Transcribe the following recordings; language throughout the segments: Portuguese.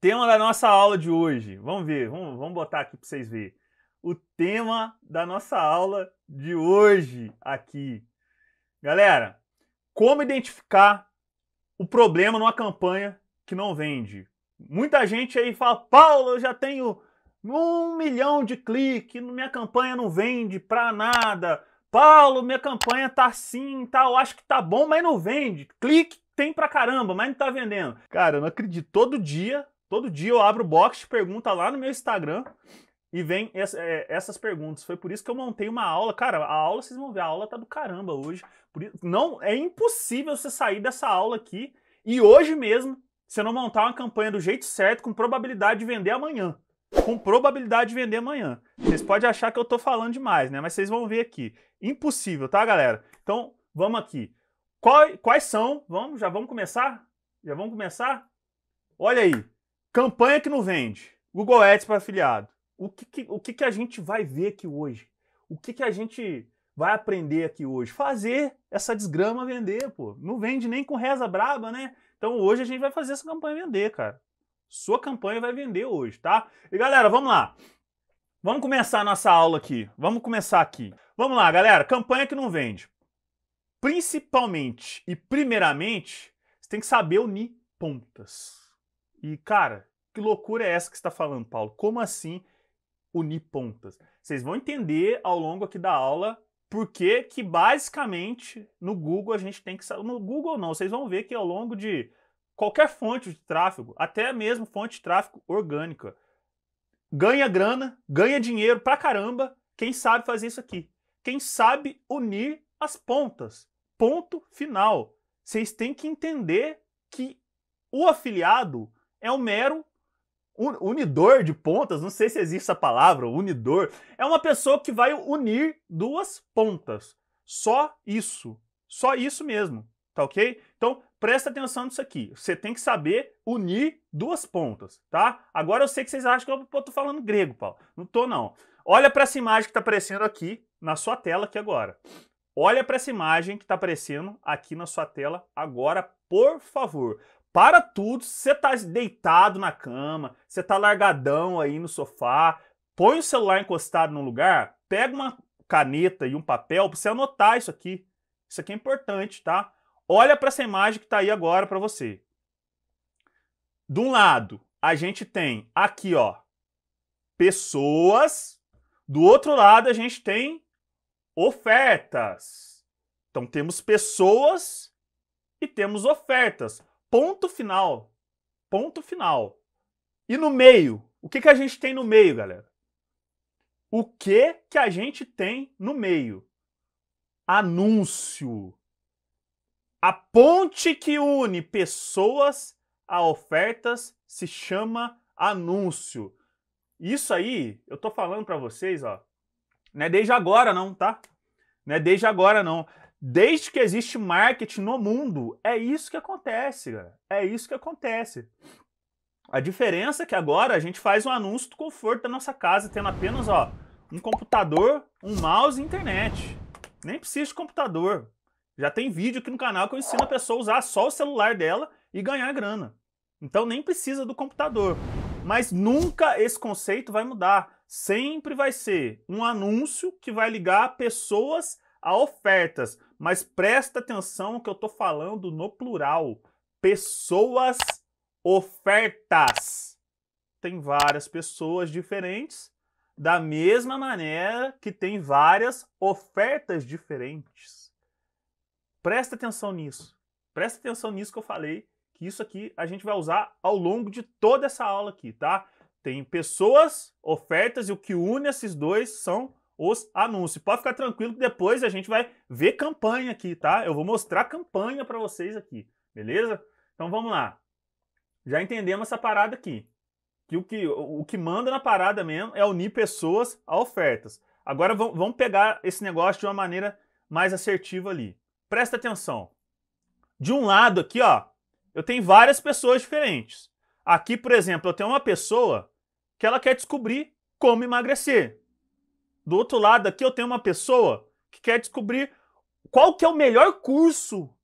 tema da nossa aula de hoje. Vamos ver, vamos, vamos botar aqui para vocês verem. O tema da nossa aula de hoje aqui. Galera, como identificar o problema numa campanha que não vende? Muita gente aí fala, Paulo, eu já tenho um milhão de cliques, minha campanha não vende para nada. Paulo, minha campanha tá assim, tá, eu acho que tá bom, mas não vende. Clique tem pra caramba, mas não tá vendendo. Cara, eu não acredito. Todo dia Todo dia eu abro o box, pergunta lá no meu Instagram e vem essa, é, essas perguntas. Foi por isso que eu montei uma aula. Cara, a aula, vocês vão ver, a aula tá do caramba hoje. Isso, não É impossível você sair dessa aula aqui e hoje mesmo você não montar uma campanha do jeito certo, com probabilidade de vender amanhã. Com probabilidade de vender amanhã. Vocês podem achar que eu tô falando demais, né? Mas vocês vão ver aqui. Impossível, tá, galera? Então, vamos aqui. Quais, quais são? Vamos, já vamos começar? Já vamos começar? Olha aí. Campanha que não vende. Google Ads para afiliado. O que, que, o que, que a gente vai ver aqui hoje? O que, que a gente vai aprender aqui hoje? Fazer essa desgrama vender, pô. Não vende nem com reza braba, né? Então hoje a gente vai fazer essa campanha vender, cara. Sua campanha vai vender hoje, tá? E galera, vamos lá. Vamos começar a nossa aula aqui. Vamos começar aqui. Vamos lá, galera. Campanha que não vende. Principalmente e primeiramente, você tem que saber unir pontas. E, cara, que loucura é essa que está falando, Paulo? Como assim unir pontas? Vocês vão entender ao longo aqui da aula porque que basicamente no Google a gente tem que no Google não, vocês vão ver que ao longo de qualquer fonte de tráfego, até mesmo fonte de tráfego orgânica, ganha grana, ganha dinheiro pra caramba, quem sabe fazer isso aqui? Quem sabe unir as pontas. Ponto final. Vocês têm que entender que o afiliado é um mero unidor de pontas, não sei se existe essa palavra, unidor, é uma pessoa que vai unir duas pontas. Só isso. Só isso mesmo, tá ok? Então, presta atenção nisso aqui. Você tem que saber unir duas pontas, tá? Agora eu sei que vocês acham que eu tô falando grego, Paulo. Não tô, não. Olha para essa imagem que tá aparecendo aqui na sua tela aqui agora. Olha para essa imagem que está aparecendo aqui na sua tela agora, por favor. Para tudo, você tá deitado na cama, você tá largadão aí no sofá, põe o celular encostado no lugar, pega uma caneta e um papel para você anotar isso aqui. Isso aqui é importante, tá? Olha para essa imagem que está aí agora para você. De um lado, a gente tem aqui, ó, pessoas. Do outro lado, a gente tem ofertas. Então temos pessoas e temos ofertas. Ponto final. Ponto final. E no meio? O que, que a gente tem no meio, galera? O que, que a gente tem no meio? Anúncio. A ponte que une pessoas a ofertas se chama anúncio. Isso aí, eu tô falando para vocês, ó. Não é desde agora não, tá? Não é desde agora não. Desde que existe marketing no mundo, é isso que acontece, cara. É isso que acontece. A diferença é que agora a gente faz um anúncio do conforto da nossa casa, tendo apenas ó, um computador, um mouse e internet. Nem precisa de computador. Já tem vídeo aqui no canal que eu ensino a pessoa a usar só o celular dela e ganhar grana. Então nem precisa do computador. Mas nunca esse conceito vai mudar. Sempre vai ser um anúncio que vai ligar pessoas a ofertas mas presta atenção que eu estou falando no plural. Pessoas ofertas. Tem várias pessoas diferentes, da mesma maneira que tem várias ofertas diferentes. Presta atenção nisso. Presta atenção nisso que eu falei, que isso aqui a gente vai usar ao longo de toda essa aula aqui, tá? Tem pessoas, ofertas e o que une esses dois são os anúncios. Pode ficar tranquilo que depois a gente vai ver campanha aqui, tá? Eu vou mostrar campanha para vocês aqui, beleza? Então vamos lá. Já entendemos essa parada aqui. Que o que, o que manda na parada mesmo é unir pessoas a ofertas. Agora vamos pegar esse negócio de uma maneira mais assertiva ali. Presta atenção. De um lado aqui, ó, eu tenho várias pessoas diferentes. Aqui, por exemplo, eu tenho uma pessoa que ela quer descobrir como emagrecer. Do outro lado aqui eu tenho uma pessoa que quer descobrir qual que é o melhor curso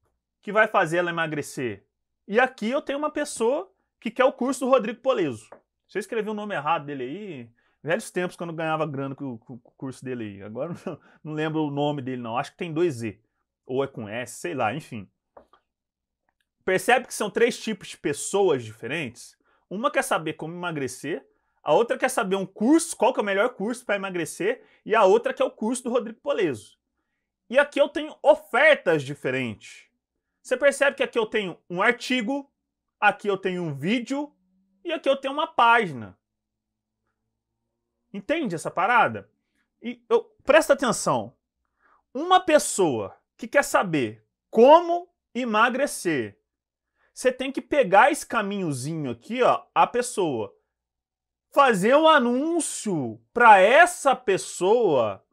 que vai fazer ela emagrecer. E aqui eu tenho uma pessoa que quer o curso do Rodrigo Poleso. Se eu escrevi o nome errado dele aí, velhos tempos quando ganhava grana com o curso dele aí. Agora não, não lembro o nome dele não, acho que tem dois E. Ou é com S, sei lá, enfim. Percebe que são três tipos de pessoas diferentes? Uma quer saber como emagrecer, a outra quer saber um curso, qual que é o melhor curso para emagrecer, e a outra quer é o curso do Rodrigo Poleso. E aqui eu tenho ofertas diferentes. Você percebe que aqui eu tenho um artigo, aqui eu tenho um vídeo e aqui eu tenho uma página. Entende essa parada? E eu, presta atenção. Uma pessoa que quer saber como emagrecer, você tem que pegar esse caminhozinho aqui, ó, a pessoa fazer um anúncio para essa pessoa,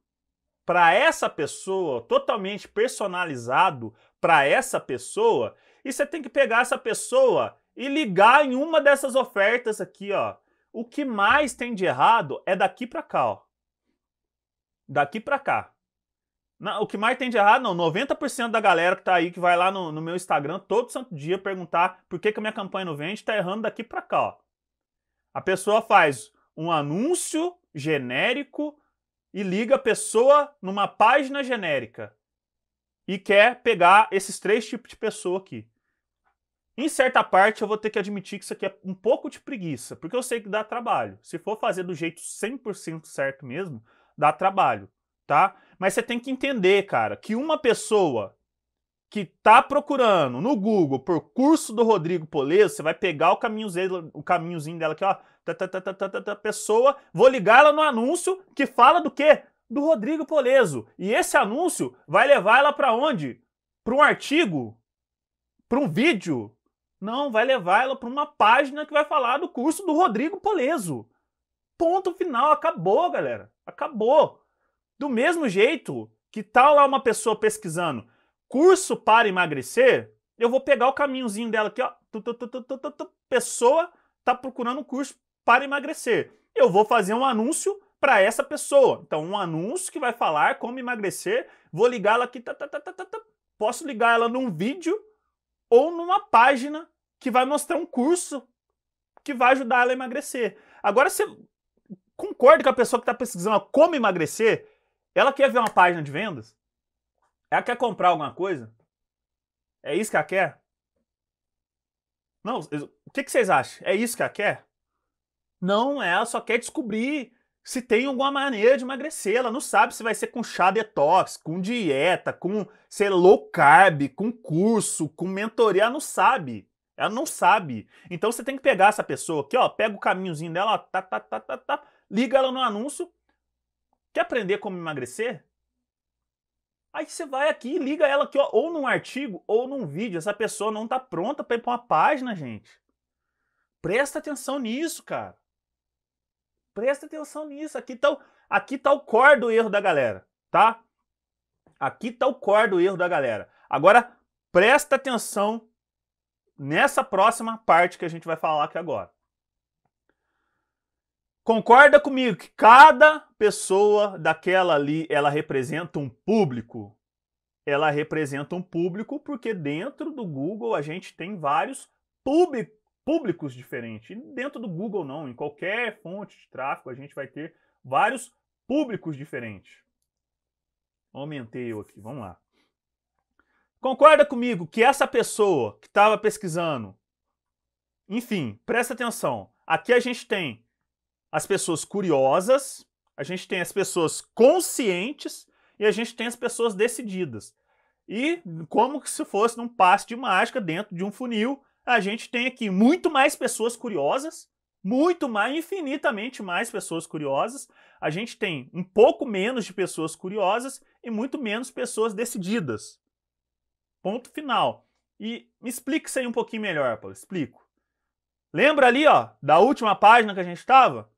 para essa pessoa, totalmente personalizado para essa pessoa, e você tem que pegar essa pessoa e ligar em uma dessas ofertas aqui, ó. O que mais tem de errado é daqui para cá, ó. Daqui para cá. Não, o que mais tem de errado, não, 90% da galera que tá aí, que vai lá no, no, meu Instagram todo santo dia perguntar por que, que a minha campanha não vende, tá errando daqui para cá, ó. A pessoa faz um anúncio genérico e liga a pessoa numa página genérica e quer pegar esses três tipos de pessoa aqui. Em certa parte, eu vou ter que admitir que isso aqui é um pouco de preguiça, porque eu sei que dá trabalho. Se for fazer do jeito 100% certo mesmo, dá trabalho, tá? Mas você tem que entender, cara, que uma pessoa que tá procurando no Google por curso do Rodrigo Polesso, você vai pegar o caminhozinho, o caminhozinho dela aqui, ó, tá, tá, tá, tá, tá, tá, tá, pessoa, vou ligar ela no anúncio que fala do quê? Do Rodrigo Polesso. E esse anúncio vai levar ela para onde? Para um artigo? Para um vídeo? Não, vai levar ela para uma página que vai falar do curso do Rodrigo Polesso. Ponto final, acabou, galera. Acabou. Do mesmo jeito que tal tá lá uma pessoa pesquisando curso para emagrecer, eu vou pegar o caminhozinho dela aqui, ó. Tu, tu, tu, pessoa está procurando um curso para emagrecer. Eu vou fazer um anúncio para essa pessoa. Então, um anúncio que vai falar como emagrecer, vou ligar ela aqui. Tá tá tá, tá, tá, tá, Posso ligar ela num vídeo ou numa página que vai mostrar um curso que vai ajudar ela a emagrecer. Agora, você concorda com a pessoa que está pesquisando como emagrecer? Ela quer ver uma página de vendas? Ela quer comprar alguma coisa? É isso que ela quer? Não, o que, que vocês acham? É isso que ela quer? Não, ela só quer descobrir se tem alguma maneira de emagrecer. Ela não sabe se vai ser com chá detox, com dieta, com ser low carb, com curso, com mentoria. Ela não sabe. Ela não sabe. Então você tem que pegar essa pessoa aqui, ó, pega o caminhozinho dela, ó, tá, tá, tá, tá, tá, liga ela no anúncio. Quer aprender como emagrecer? Aí você vai aqui e liga ela aqui, ó, ou num artigo ou num vídeo. Essa pessoa não tá pronta para ir pra uma página, gente. Presta atenção nisso, cara. Presta atenção nisso. Aqui tá, o, aqui tá o core do erro da galera, tá? Aqui tá o core do erro da galera. Agora, presta atenção nessa próxima parte que a gente vai falar aqui agora. Concorda comigo que cada pessoa daquela ali, ela representa um público? Ela representa um público porque dentro do Google a gente tem vários públicos diferentes. dentro do Google não, em qualquer fonte de tráfego a gente vai ter vários públicos diferentes. Aumentei eu aqui, vamos lá. Concorda comigo que essa pessoa que estava pesquisando, enfim, presta atenção, aqui a gente tem as pessoas curiosas, a gente tem as pessoas conscientes e a gente tem as pessoas decididas. E como se fosse num passe de mágica dentro de um funil, a gente tem aqui muito mais pessoas curiosas, muito mais, infinitamente mais pessoas curiosas. A gente tem um pouco menos de pessoas curiosas e muito menos pessoas decididas. Ponto final. E me explica isso aí um pouquinho melhor, Paulo. Explico. Lembra ali, ó, da última página que a gente estava?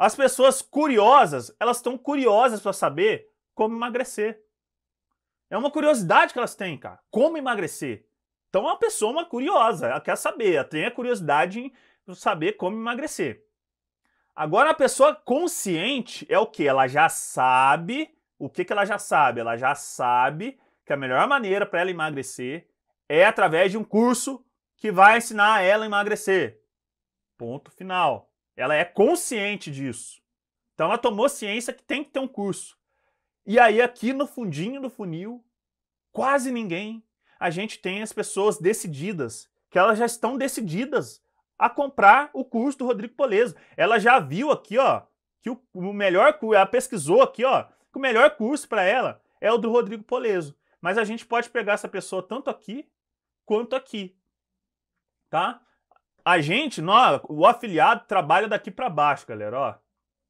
As pessoas curiosas, elas estão curiosas para saber como emagrecer. É uma curiosidade que elas têm, cara. Como emagrecer? Então é uma pessoa uma curiosa, ela quer saber, ela tem a curiosidade em saber como emagrecer. Agora a pessoa consciente é o que? Ela já sabe, o que, que ela já sabe? Ela já sabe que a melhor maneira para ela emagrecer é através de um curso que vai ensinar a ela a emagrecer. Ponto final. Ela é consciente disso. Então ela tomou ciência que tem que ter um curso. E aí aqui no fundinho do funil, quase ninguém, a gente tem as pessoas decididas, que elas já estão decididas a comprar o curso do Rodrigo Poleso. Ela já viu aqui, ó, que o, o melhor curso, ela pesquisou aqui, ó, que o melhor curso para ela é o do Rodrigo Poleso. Mas a gente pode pegar essa pessoa tanto aqui quanto aqui, tá? A gente, nós, o afiliado trabalha daqui para baixo, galera, ó.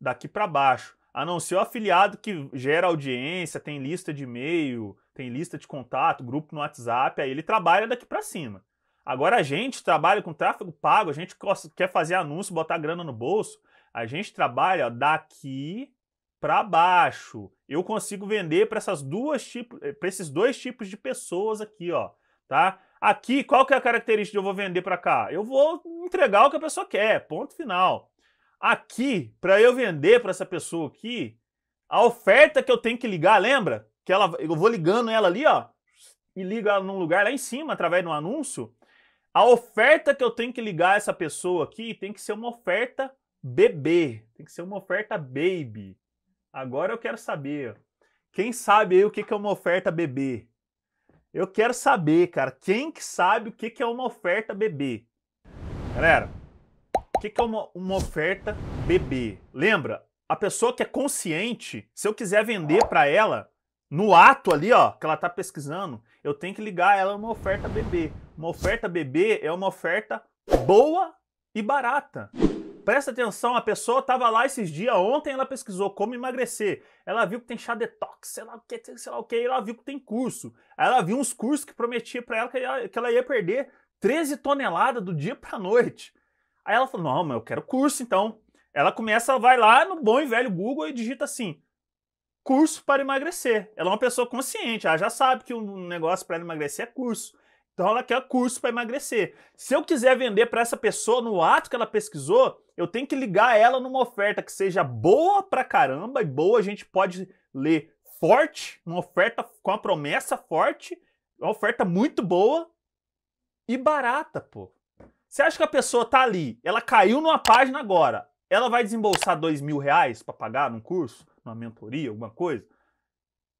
Daqui para baixo. A não ser o afiliado que gera audiência, tem lista de e-mail, tem lista de contato, grupo no WhatsApp, aí ele trabalha daqui para cima. Agora a gente trabalha com tráfego pago, a gente quer fazer anúncio, botar grana no bolso, a gente trabalha daqui para baixo. Eu consigo vender para essas duas tipos, eh, para esses dois tipos de pessoas aqui, ó, tá? Aqui, qual que é a característica de eu vou vender para cá? Eu vou entregar o que a pessoa quer, ponto final. Aqui, para eu vender para essa pessoa aqui, a oferta que eu tenho que ligar, lembra? Que ela, eu vou ligando ela ali, ó, e liga num lugar lá em cima através de um anúncio. A oferta que eu tenho que ligar essa pessoa aqui tem que ser uma oferta bebê, tem que ser uma oferta baby. Agora eu quero saber, quem sabe aí o que é uma oferta bebê? Eu quero saber, cara, quem que sabe o que, que é uma oferta bebê? Galera, o que, que é uma, uma oferta bebê? Lembra, a pessoa que é consciente, se eu quiser vender para ela, no ato ali, ó, que ela tá pesquisando, eu tenho que ligar ela uma oferta bebê. Uma oferta bebê é uma oferta boa e barata. Presta atenção, a pessoa estava lá esses dias, ontem ela pesquisou como emagrecer. Ela viu que tem chá detox, sei lá o que, sei lá o que, ela viu que tem curso. Ela viu uns cursos que prometia para ela que, ela que ela ia perder 13 toneladas do dia para noite. Aí ela falou: "Não, mas eu quero curso então". Ela começa, vai lá no bom e velho Google e digita assim: curso para emagrecer. Ela é uma pessoa consciente, ela já sabe que um negócio para emagrecer é curso. Então ela quer é curso para emagrecer. Se eu quiser vender para essa pessoa no ato que ela pesquisou, eu tenho que ligar ela numa oferta que seja boa pra caramba e boa a gente pode ler forte, uma oferta com a promessa forte, uma oferta muito boa e barata, pô. Você acha que a pessoa tá ali, ela caiu numa página agora, ela vai desembolsar dois mil reais para pagar num curso, numa mentoria, alguma coisa?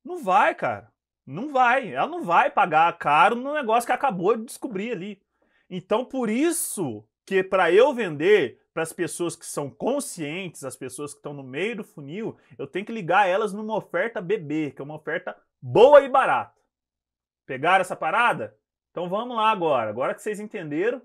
Não vai, cara. Não vai, ela não vai pagar caro no negócio que acabou de descobrir ali. Então, por isso que para eu vender para as pessoas que são conscientes, as pessoas que estão no meio do funil, eu tenho que ligar elas numa oferta bebê, que é uma oferta boa e barata. Pegaram essa parada? Então vamos lá agora. Agora que vocês entenderam,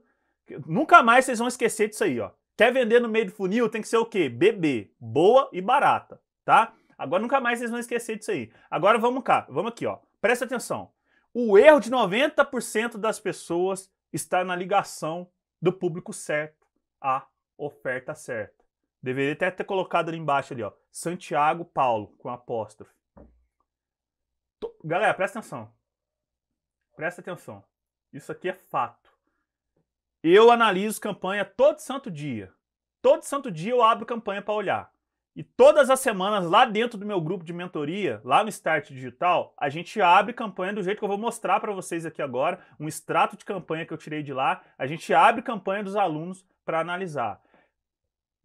nunca mais vocês vão esquecer disso aí, ó. Quer vender no meio do funil, tem que ser o quê? Bebê, boa e barata, tá? Agora nunca mais vocês vão esquecer disso aí. Agora vamos cá, vamos aqui, ó. Presta atenção. O erro de 90% das pessoas está na ligação do público certo à oferta certa. Deveria até ter colocado ali embaixo ali, ó, Santiago Paulo com apóstrofe. Galera, presta atenção. Presta atenção. Isso aqui é fato. Eu analiso campanha todo santo dia. Todo santo dia eu abro campanha para olhar. E todas as semanas, lá dentro do meu grupo de mentoria, lá no Start Digital, a gente abre campanha do jeito que eu vou mostrar para vocês aqui agora, um extrato de campanha que eu tirei de lá. A gente abre campanha dos alunos para analisar.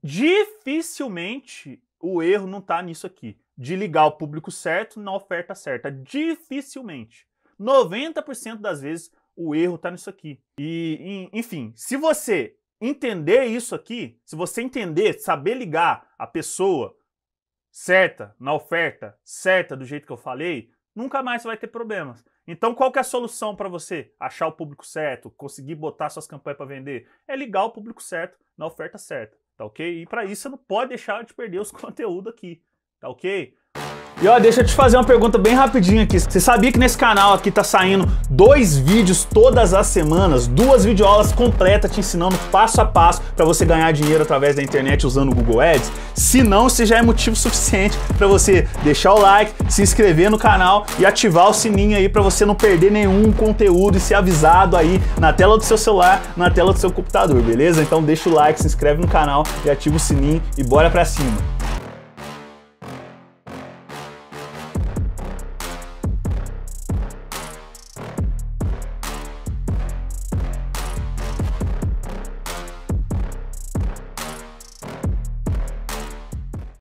Dificilmente o erro não está nisso aqui, de ligar o público certo na oferta certa. Dificilmente. 90% das vezes o erro está nisso aqui. E, enfim, se você entender isso aqui, se você entender, saber ligar a pessoa certa na oferta, certa do jeito que eu falei, nunca mais vai ter problemas. Então, qual que é a solução para você achar o público certo, conseguir botar suas campanhas para vender? É ligar o público certo na oferta certa, tá ok? E para isso, você não pode deixar de perder os conteúdos aqui, tá ok? E ó, deixa eu te fazer uma pergunta bem rapidinho aqui. Você sabia que nesse canal aqui tá saindo dois vídeos todas as semanas, duas videoaulas completas te ensinando passo a passo para você ganhar dinheiro através da internet usando o Google Ads? Se não, se já é motivo suficiente para você deixar o like, se inscrever no canal e ativar o sininho aí para você não perder nenhum conteúdo e ser avisado aí na tela do seu celular, na tela do seu computador, beleza? Então deixa o like, se inscreve no canal e ativa o sininho e bora pra cima.